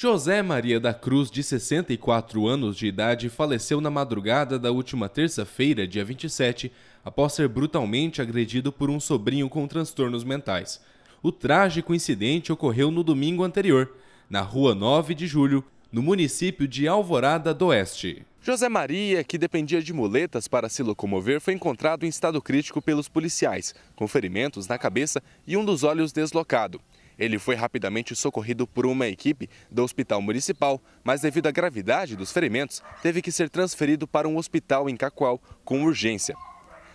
José Maria da Cruz, de 64 anos de idade, faleceu na madrugada da última terça-feira, dia 27, após ser brutalmente agredido por um sobrinho com transtornos mentais. O trágico incidente ocorreu no domingo anterior, na rua 9 de julho, no município de Alvorada do Oeste. José Maria, que dependia de muletas para se locomover, foi encontrado em estado crítico pelos policiais, com ferimentos na cabeça e um dos olhos deslocado. Ele foi rapidamente socorrido por uma equipe do hospital municipal, mas devido à gravidade dos ferimentos, teve que ser transferido para um hospital em Cacoal com urgência.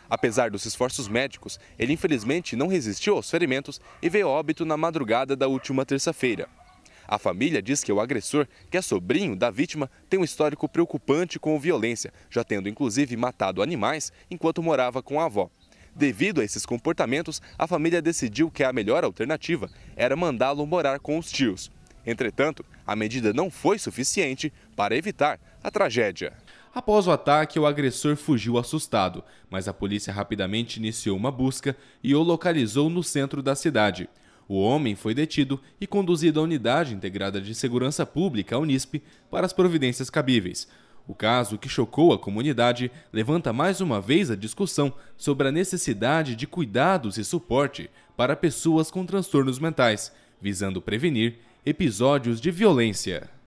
Apesar dos esforços médicos, ele infelizmente não resistiu aos ferimentos e veio óbito na madrugada da última terça-feira. A família diz que o agressor, que é sobrinho da vítima, tem um histórico preocupante com violência, já tendo inclusive matado animais enquanto morava com a avó. Devido a esses comportamentos, a família decidiu que a melhor alternativa era mandá-lo morar com os tios. Entretanto, a medida não foi suficiente para evitar a tragédia. Após o ataque, o agressor fugiu assustado, mas a polícia rapidamente iniciou uma busca e o localizou no centro da cidade. O homem foi detido e conduzido à Unidade Integrada de Segurança Pública, a Unisp, para as providências cabíveis. O caso, que chocou a comunidade, levanta mais uma vez a discussão sobre a necessidade de cuidados e suporte para pessoas com transtornos mentais, visando prevenir episódios de violência.